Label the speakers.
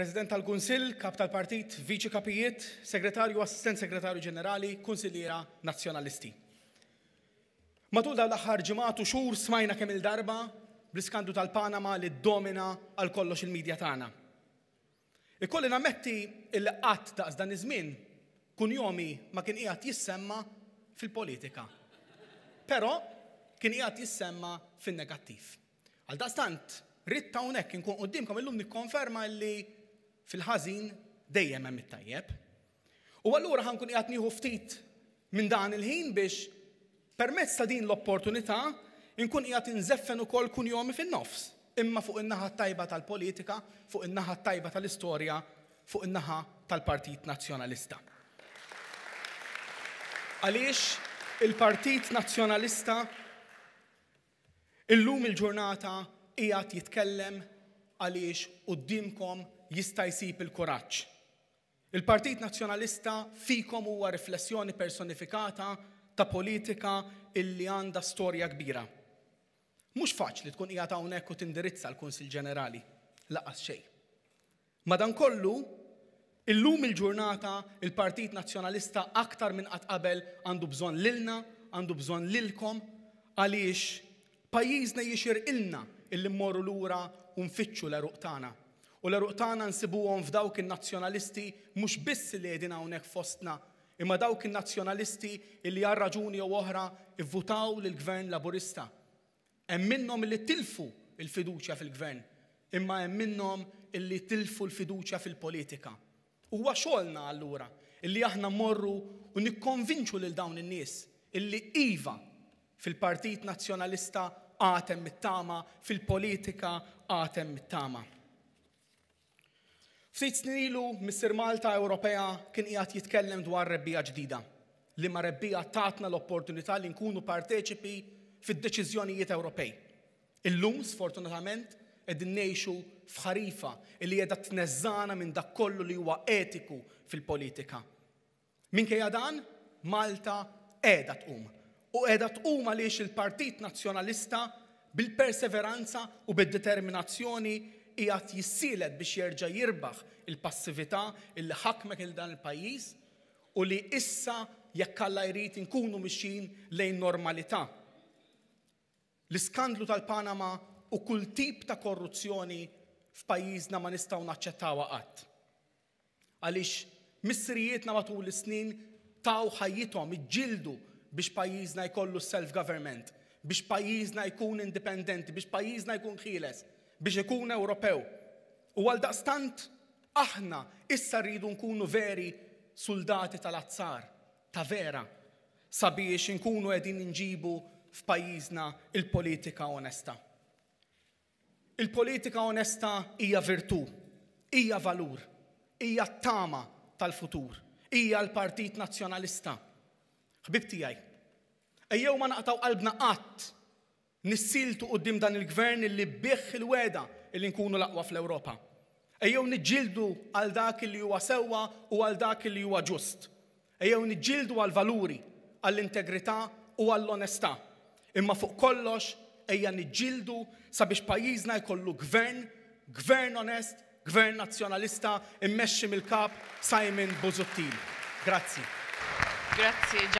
Speaker 1: President tal-Kunsill, Kap tal-Partit, Viċi Kapijiet, Segretarju, Assistent Segretarju Ġenerali, Kunsilliera Nazzjonalisti. Matul dawn l-aħħar ġimgħatu xhur smajna kemm il-darba bl-iskandu tal-Panama li domina għal kollox il-medja tagħna. Ikolli nammetti il-qatt ta' dan iż-żmien kun jomi ma kien qiegħed jissemma fil-politika. Però kien qiegħed jissemma fin-negattiv. Għal dastant, ritta hawnhekk inkun qudiemkom illum nikkonferma li fil ħazin dejjem hemm it-tajjeb. U allura ħankun qiegħed nieħu ftit minn dan il-ħin biex permezz ta' din l-opportunità inkun qiegħed inżeffen ukoll kun jomi fin-nofs, imma fuq in-naħa tajba tal-politika, fuq in-naħa tajba tal-istorja, fuq in-naħa tal-Partit Nazzjonalista. Għaliex il-Partit Nazzjonalista illum il-ġurnata qiegħed jitkellem għaliex qudiemkom jista' jsib il-kuraġġ. Il-Partit Nazzjonalista fikom huwa riflessjoni personifikata ta' politika illi għandha storja kbira. Mhux faċli tkun qiegħed hawnhekk u tindirizza l-Kunsil Ġenerali laqas xejn. Madankollu, illum il-ġurnata il-Partit Nazzjonalista aktar minn qatt qabel għandu bżonn lilna, għandu bżonn lilkom għaliex pajjiżna jixir ilna illi mmorru lura u nfittxu l eruqtana tagħna. U l ruqtana nsibu nsibuhom f'dawk in-nazzjonalisti mhux biss li jedina hawnhekk fostna, imma dawk il nazzjonalisti li għarraġuni raġuni jew oħra ivvutaw lill-gvern laburista. Hemm minnhom li tilfu il-fiduċja fil-gvern, imma hemm minnhom illi tilfu l-fiduċja fil-politika. Huwa xogħolna allura illi aħna morru u nikkonvinċu lil dawn in-nies illi iva fil-Partit Nazzjonalista għatem mit-tama, fil-politika għatem mit-tama. Ftit snilu Mr. Malta Ewropea kien qiegħed jitkellem dwar rebbija ġdida li ma rebbija tatna l-opportunità li nkunu parteċipi fid-deċiżjonijiet Ewropej. Illum sfortunatament qegħdin ngħixu f'ħarifa li qiegħda tneżżana minn dak kollu li huwa etiku fil-politika. Minkejja dan, Malta qiegħda tqum. U qiegħda tqum għaliex il-Partit Nazzjonalista bil-perseveranza u bid-determinazzjoni qiegħed jissilet biex jerġa' jirbaħ il-passività il ħakmek il dan il-pajjiż u li issa jekk jrit jrid inkunu mixin lejn normalità. L-iskandlu tal-Panama u kull tip ta' korruzzjoni f'pajjiżna ma nistgħu naċċettawha qatt. Għaliex missrijietna matul is-snin taw ħajjithom iġġildu biex pajjiżna jkollu self-government, biex pajjiżna jkun indipendenti, biex pajjiżna jkun ħieles biex ikun Ewropew. U għal daqstant aħna issa rridu nkunu veri soldati tal-azzar, ta' vera, sabiex nkunu edin nġibu f'pajjiżna il-politika onesta. Il-politika onesta hija virtu, hija valur, hija tama tal-futur, hija l-Partit Nazzjonalista. Ħbib tiegħi, ejjew ma naqtaw qalbna qatt nissiltu qoddim dan il-gvern li biħ il-weda illi nkunu laqwa fl-Ewropa. Ejjew niġġieldu għal dak li huwa sewwa u għal dak li huwa ġust. Ejjew niġġieldu għal valuri, għall integrità u għall onestà. Imma fuq kollox ejja niġġieldu sabiex pajjiżna jkollu gvern, gvern onest, gvern nazzjonalista immexxi mill-kap Simon Bozottil. Grazzi. Grazzi.